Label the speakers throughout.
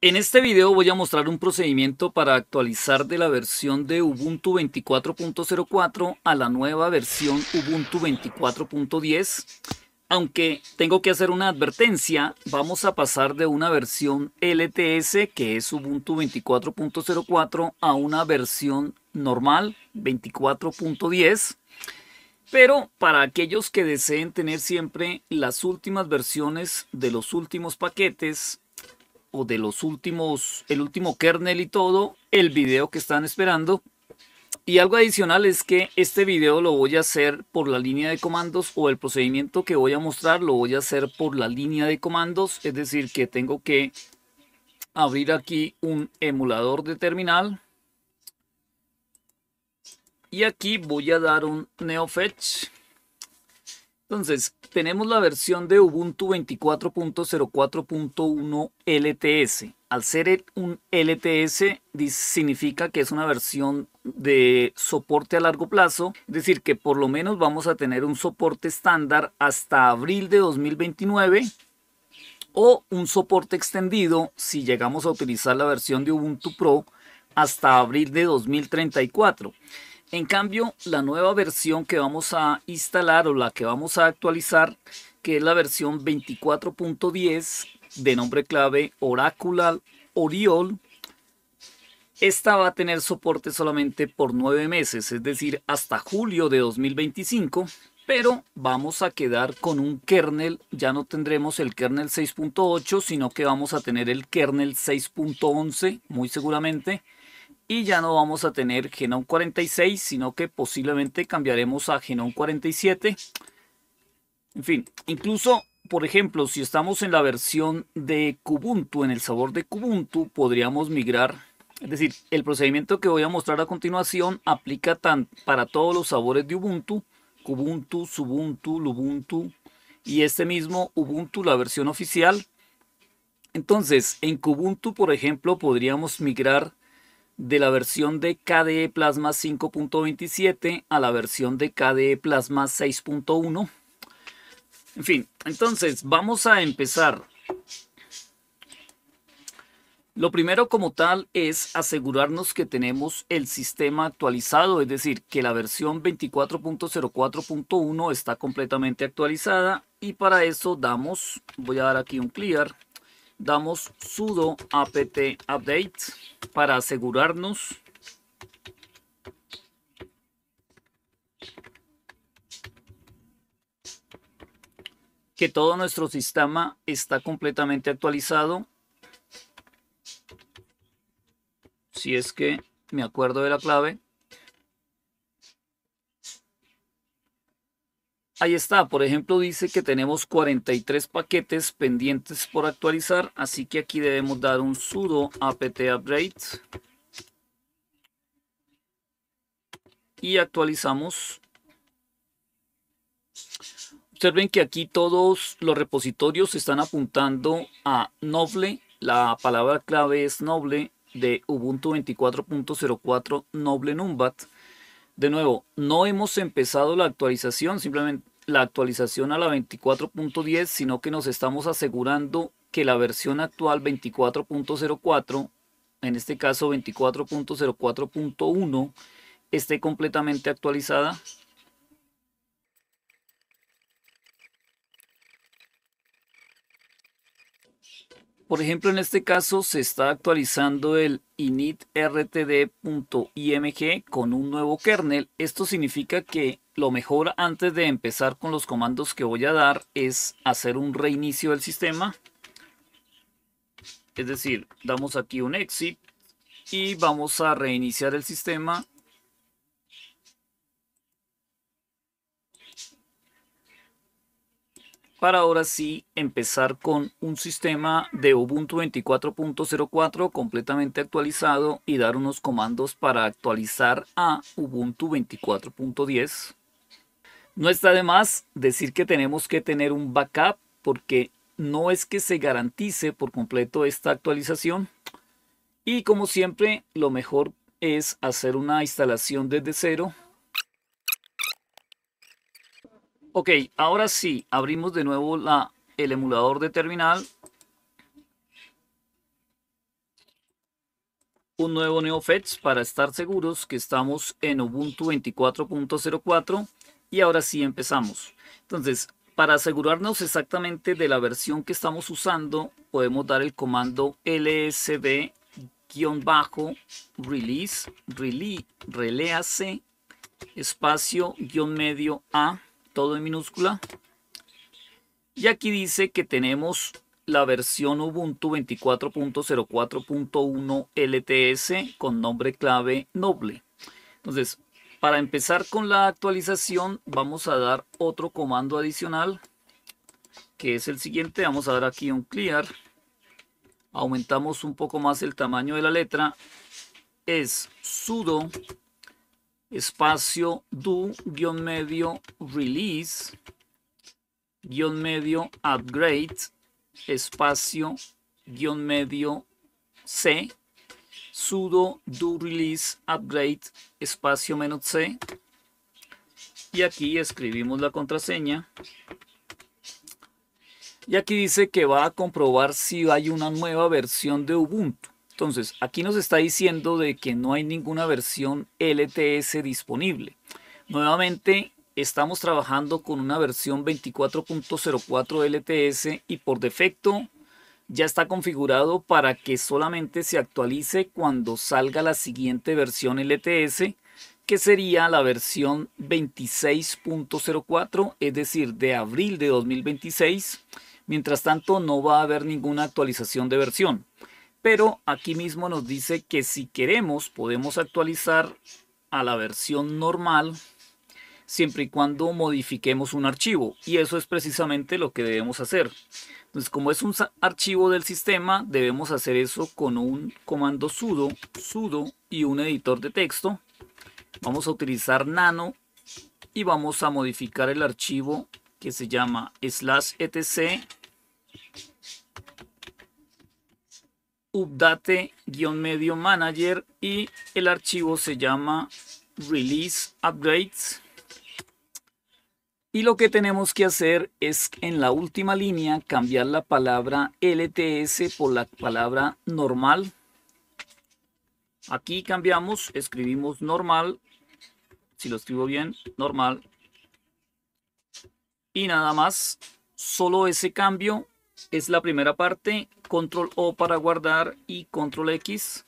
Speaker 1: En este video voy a mostrar un procedimiento para actualizar de la versión de Ubuntu 24.04 a la nueva versión Ubuntu 24.10. Aunque tengo que hacer una advertencia, vamos a pasar de una versión LTS, que es Ubuntu 24.04, a una versión normal 24.10. Pero para aquellos que deseen tener siempre las últimas versiones de los últimos paquetes, o de los últimos, el último kernel y todo, el video que están esperando. Y algo adicional es que este video lo voy a hacer por la línea de comandos o el procedimiento que voy a mostrar lo voy a hacer por la línea de comandos. Es decir, que tengo que abrir aquí un emulador de terminal. Y aquí voy a dar un NeoFetch. Entonces, tenemos la versión de Ubuntu 24.04.1 LTS. Al ser un LTS, significa que es una versión de soporte a largo plazo, es decir, que por lo menos vamos a tener un soporte estándar hasta abril de 2029 o un soporte extendido si llegamos a utilizar la versión de Ubuntu Pro hasta abril de 2034. En cambio, la nueva versión que vamos a instalar o la que vamos a actualizar, que es la versión 24.10 de nombre clave Oracle Oriol, esta va a tener soporte solamente por nueve meses, es decir, hasta julio de 2025, pero vamos a quedar con un kernel, ya no tendremos el kernel 6.8, sino que vamos a tener el kernel 6.11, muy seguramente, y ya no vamos a tener Genome 46, sino que posiblemente cambiaremos a Genome 47. En fin, incluso, por ejemplo, si estamos en la versión de Kubuntu, en el sabor de Kubuntu, podríamos migrar. Es decir, el procedimiento que voy a mostrar a continuación aplica para todos los sabores de Ubuntu, Kubuntu, Subuntu, Lubuntu y este mismo Ubuntu, la versión oficial. Entonces, en Kubuntu, por ejemplo, podríamos migrar de la versión de KDE Plasma 5.27 a la versión de KDE Plasma 6.1. En fin, entonces vamos a empezar. Lo primero como tal es asegurarnos que tenemos el sistema actualizado, es decir, que la versión 24.04.1 está completamente actualizada y para eso damos, voy a dar aquí un clear, damos sudo apt update para asegurarnos que todo nuestro sistema está completamente actualizado. Si es que me acuerdo de la clave. Ahí está, por ejemplo, dice que tenemos 43 paquetes pendientes por actualizar, así que aquí debemos dar un sudo apt upgrade. Y actualizamos. Observen que aquí todos los repositorios están apuntando a Noble. La palabra clave es Noble de Ubuntu 24.04 Noble Numbat. De nuevo, no hemos empezado la actualización, simplemente la actualización a la 24.10, sino que nos estamos asegurando que la versión actual 24.04, en este caso 24.04.1, esté completamente actualizada Por ejemplo, en este caso se está actualizando el initrtd.img con un nuevo kernel. Esto significa que lo mejor antes de empezar con los comandos que voy a dar es hacer un reinicio del sistema. Es decir, damos aquí un exit y vamos a reiniciar el sistema. Para ahora sí empezar con un sistema de Ubuntu 24.04 completamente actualizado y dar unos comandos para actualizar a Ubuntu 24.10. No está de más decir que tenemos que tener un backup porque no es que se garantice por completo esta actualización. Y como siempre, lo mejor es hacer una instalación desde cero. Ok, ahora sí, abrimos de nuevo la, el emulador de terminal. Un nuevo NeoFetch para estar seguros que estamos en Ubuntu 24.04 y ahora sí empezamos. Entonces, para asegurarnos exactamente de la versión que estamos usando, podemos dar el comando lsd-release, release, release, espacio, guión medio, a, todo en minúscula. Y aquí dice que tenemos la versión Ubuntu 24.04.1 LTS con nombre clave Noble. Entonces, para empezar con la actualización vamos a dar otro comando adicional que es el siguiente. Vamos a dar aquí un clear. Aumentamos un poco más el tamaño de la letra. Es sudo espacio do guión medio release guión medio upgrade espacio guión medio c sudo do release upgrade espacio menos c y aquí escribimos la contraseña y aquí dice que va a comprobar si hay una nueva versión de Ubuntu entonces aquí nos está diciendo de que no hay ninguna versión LTS disponible nuevamente estamos trabajando con una versión 24.04 LTS y por defecto ya está configurado para que solamente se actualice cuando salga la siguiente versión LTS, que sería la versión 26.04, es decir, de abril de 2026. Mientras tanto, no va a haber ninguna actualización de versión. Pero aquí mismo nos dice que si queremos podemos actualizar a la versión normal siempre y cuando modifiquemos un archivo. Y eso es precisamente lo que debemos hacer. Entonces, como es un archivo del sistema, debemos hacer eso con un comando sudo, sudo y un editor de texto. Vamos a utilizar nano y vamos a modificar el archivo que se llama slash etc update-medio manager y el archivo se llama release updates. Y lo que tenemos que hacer es en la última línea cambiar la palabra LTS por la palabra normal. Aquí cambiamos, escribimos normal. Si lo escribo bien, normal. Y nada más, solo ese cambio es la primera parte. Control O para guardar y Control X.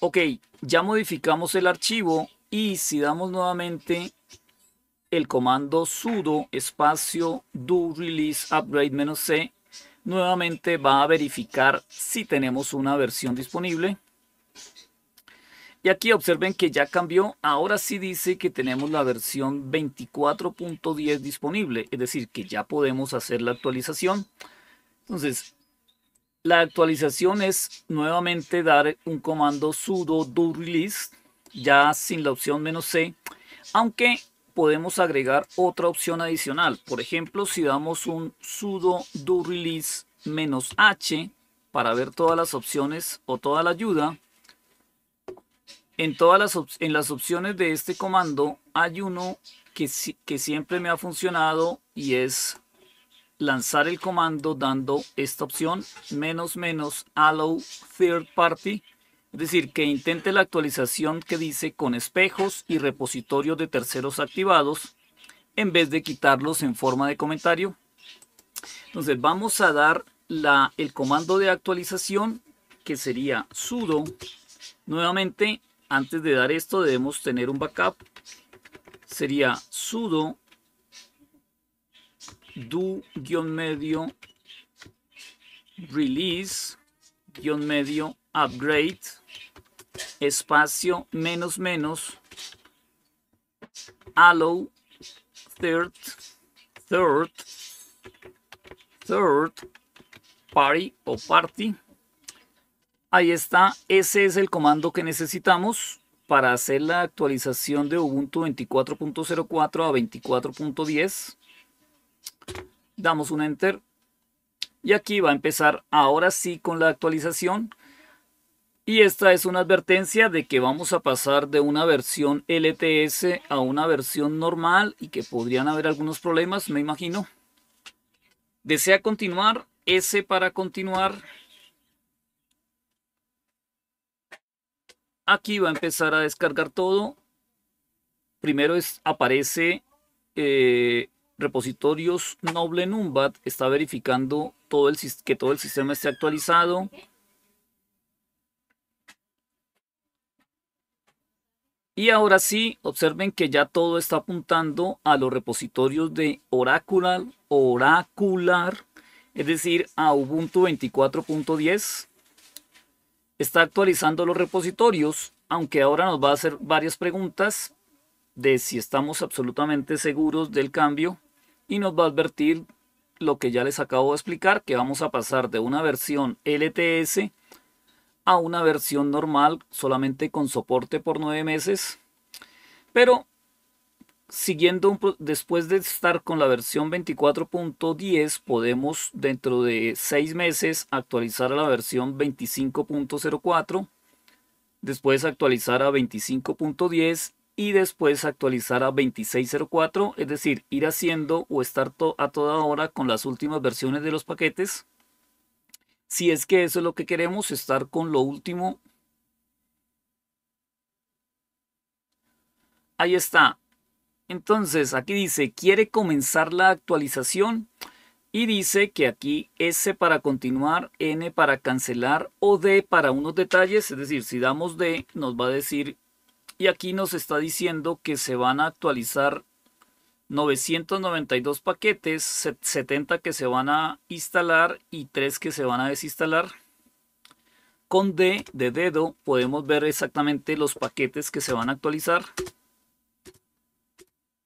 Speaker 1: Ok, ya modificamos el archivo y si damos nuevamente el comando sudo espacio do release upgrade "c" nuevamente va a verificar si tenemos una versión disponible. Y aquí observen que ya cambió. Ahora sí dice que tenemos la versión 24.10 disponible. Es decir, que ya podemos hacer la actualización. Entonces, la actualización es nuevamente dar un comando sudo do release, ya sin la opción "-c", aunque podemos agregar otra opción adicional. Por ejemplo, si damos un sudo do release "-h", para ver todas las opciones o toda la ayuda, en, todas las, en las opciones de este comando hay uno que, que siempre me ha funcionado y es lanzar el comando dando esta opción menos menos allow third party es decir, que intente la actualización que dice con espejos y repositorios de terceros activados en vez de quitarlos en forma de comentario. Entonces vamos a dar el comando de actualización que sería sudo. Nuevamente, antes de dar esto debemos tener un backup. Sería sudo do-medio release-medio upgrade espacio menos menos allow third third third party o party ahí está ese es el comando que necesitamos para hacer la actualización de Ubuntu 24.04 a 24.10 damos un enter y aquí va a empezar ahora sí con la actualización y esta es una advertencia de que vamos a pasar de una versión LTS a una versión normal y que podrían haber algunos problemas, me imagino. Desea continuar, S para continuar. Aquí va a empezar a descargar todo. Primero es, aparece eh, repositorios Noble Numbat, está verificando todo el, que todo el sistema esté actualizado. Y ahora sí, observen que ya todo está apuntando a los repositorios de Oracular, es decir, a Ubuntu 24.10. Está actualizando los repositorios, aunque ahora nos va a hacer varias preguntas de si estamos absolutamente seguros del cambio y nos va a advertir lo que ya les acabo de explicar, que vamos a pasar de una versión LTS a una versión normal solamente con soporte por nueve meses. Pero siguiendo después de estar con la versión 24.10 podemos dentro de seis meses actualizar a la versión 25.04 después actualizar a 25.10 y después actualizar a 2604 es decir ir haciendo o estar a toda hora con las últimas versiones de los paquetes si es que eso es lo que queremos, estar con lo último. Ahí está. Entonces, aquí dice, quiere comenzar la actualización y dice que aquí S para continuar, N para cancelar o D para unos detalles. Es decir, si damos D, nos va a decir, y aquí nos está diciendo que se van a actualizar 992 paquetes, 70 que se van a instalar y 3 que se van a desinstalar. Con D de dedo podemos ver exactamente los paquetes que se van a actualizar.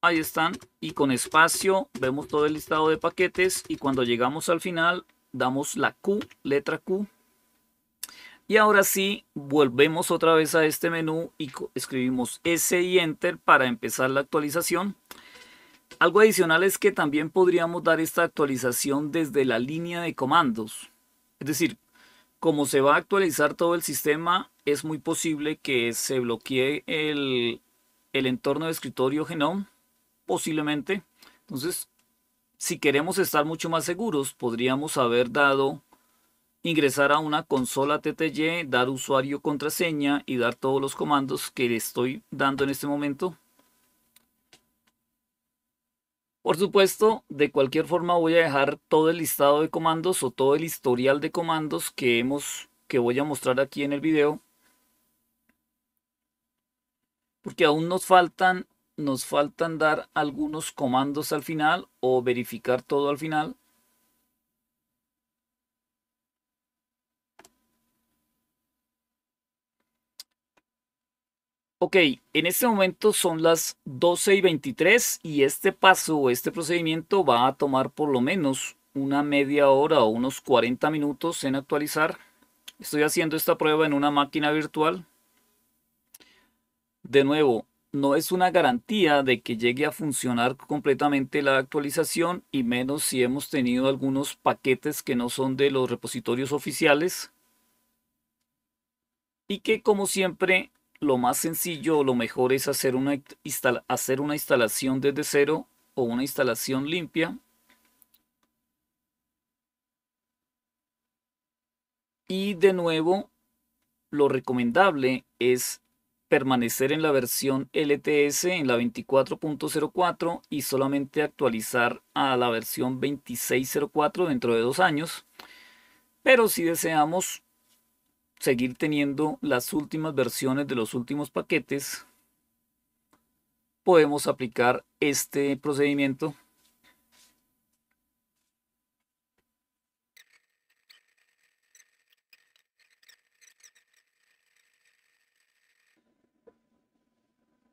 Speaker 1: Ahí están. Y con espacio vemos todo el listado de paquetes y cuando llegamos al final damos la Q, letra Q. Y ahora sí, volvemos otra vez a este menú y escribimos S y Enter para empezar la actualización. Algo adicional es que también podríamos dar esta actualización desde la línea de comandos. Es decir, como se va a actualizar todo el sistema, es muy posible que se bloquee el, entorno de escritorio Genome, posiblemente. Entonces, si queremos estar mucho más seguros, podríamos haber dado ingresar a una consola TTY, dar usuario contraseña y dar todos los comandos que le estoy dando en este momento por supuesto, de cualquier forma voy a dejar todo el listado de comandos o todo el historial de comandos que hemos que voy a mostrar aquí en el video. Porque aún nos faltan nos faltan dar algunos comandos al final o verificar todo al final. Ok, en este momento son las 12 y 23 y este paso este procedimiento va a tomar por lo menos una media hora o unos 40 minutos en actualizar. Estoy haciendo esta prueba en una máquina virtual. De nuevo, no es una garantía de que llegue a funcionar completamente la actualización y menos si hemos tenido algunos paquetes que no son de los repositorios oficiales y que como siempre lo más sencillo o lo mejor es hacer una, hacer una instalación desde cero o una instalación limpia. Y de nuevo, lo recomendable es permanecer en la versión LTS en la 24.04 y solamente actualizar a la versión 26.04 dentro de dos años. Pero si deseamos, seguir teniendo las últimas versiones de los últimos paquetes, podemos aplicar este procedimiento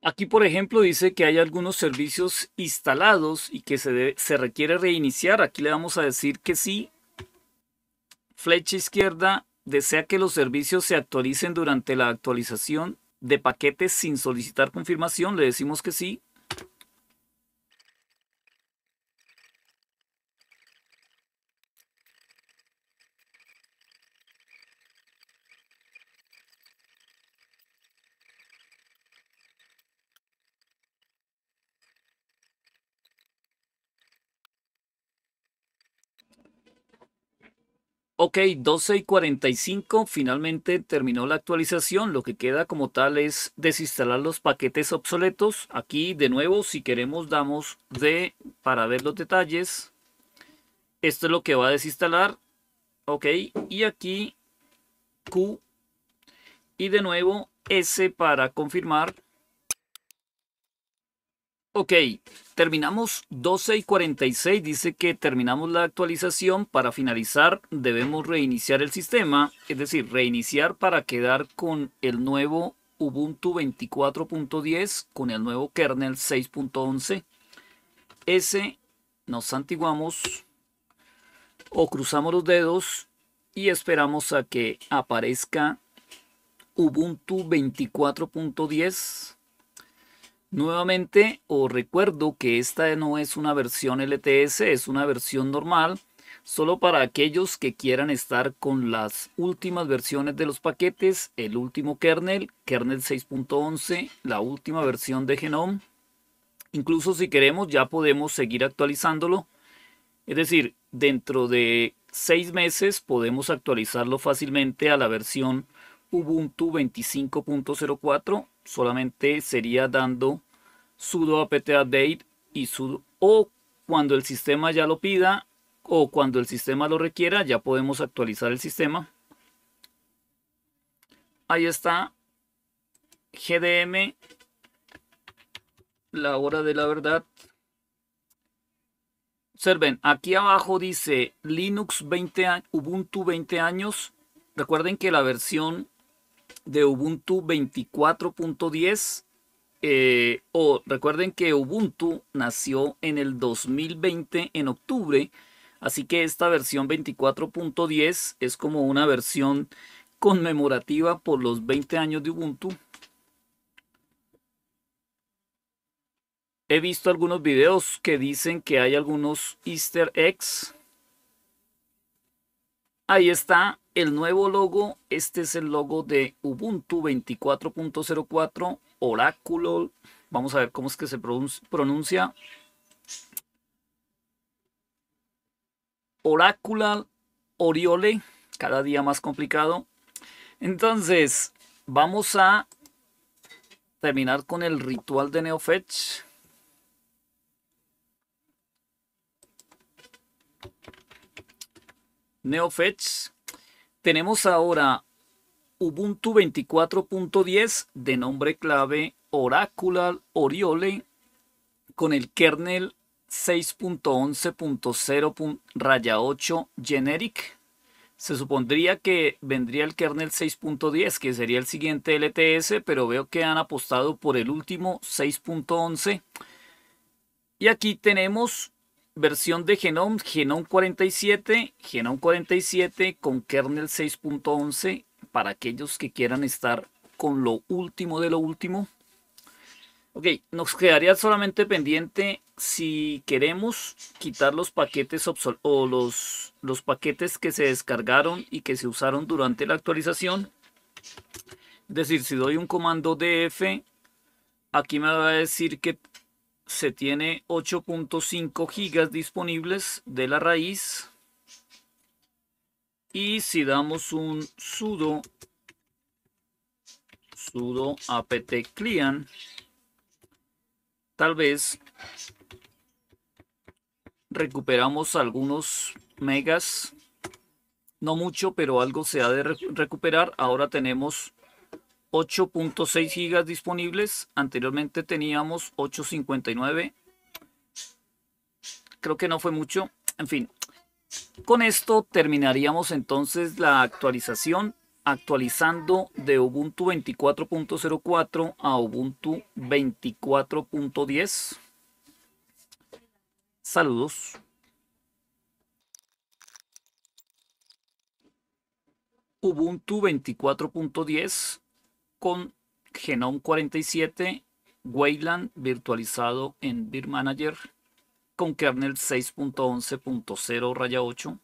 Speaker 1: Aquí, por ejemplo, dice que hay algunos servicios instalados y que se, requiere reiniciar. Aquí le vamos a decir que sí. Flecha izquierda desea que los servicios se actualicen durante la actualización de paquetes sin solicitar confirmación, le decimos que sí. Ok, 12 y 45, finalmente terminó la actualización. Lo que queda como tal es desinstalar los paquetes obsoletos. Aquí de nuevo, si queremos, damos D para ver los detalles. Esto es lo que va a desinstalar. Ok, y aquí Q. Y de nuevo S para confirmar. Ok, terminamos 12 y 46, dice que terminamos la actualización, para finalizar debemos reiniciar el sistema, es decir, reiniciar para quedar con el nuevo Ubuntu 24.10, con el nuevo kernel 6.11. ese nos santiguamos o cruzamos los dedos y esperamos a que aparezca Ubuntu 24.10 Nuevamente os recuerdo que esta no es una versión LTS, es una versión normal, solo para aquellos que quieran estar con las últimas versiones de los paquetes, el último kernel, kernel 6.11, la última versión de Genome. Incluso si queremos ya podemos seguir actualizándolo. Es decir, dentro de seis meses podemos actualizarlo fácilmente a la versión Ubuntu 25.04 solamente sería dando sudo apt update y sudo o cuando el sistema ya lo pida o cuando el sistema lo requiera ya podemos actualizar el sistema ahí está gdm la hora de la verdad observen aquí abajo dice linux 20 ubuntu 20 años recuerden que la versión de Ubuntu 24.10. Eh, o recuerden que Ubuntu nació en el 2020 en octubre, así que esta versión 24.10 es como una versión conmemorativa por los 20 años de Ubuntu. He visto algunos videos que dicen que hay algunos easter eggs. Ahí está el nuevo logo, este es el logo de Ubuntu 24.04 Oráculo. Vamos a ver cómo es que se pronuncia. Oráculo, Oriole, cada día más complicado. Entonces, vamos a terminar con el ritual de NeoFetch. NeoFetch tenemos ahora Ubuntu 24.10 de nombre clave Oracle, Oriole con el kernel 6.11.0 8 generic. Se supondría que vendría el kernel 6.10, que sería el siguiente LTS, pero veo que han apostado por el último 6.11. Y aquí tenemos versión de Genome, Genome 47, Genome 47 con kernel 6.11 para aquellos que quieran estar con lo último de lo último. Ok, nos quedaría solamente pendiente si queremos quitar los paquetes o los, los paquetes que se descargaron y que se usaron durante la actualización. Es decir, si doy un comando df, aquí me va a decir que se tiene 8.5 gigas disponibles de la raíz. Y si damos un sudo, sudo apt clean, tal vez recuperamos algunos megas. No mucho, pero algo se ha de recuperar. Ahora tenemos 8.6 gigas disponibles. Anteriormente teníamos 8.59. Creo que no fue mucho. En fin, con esto terminaríamos entonces la actualización actualizando de Ubuntu 24.04 a Ubuntu 24.10. Saludos. Ubuntu 24.10 con Genome 47, Wayland virtualizado en Beer Manager con kernel 6.11.0 8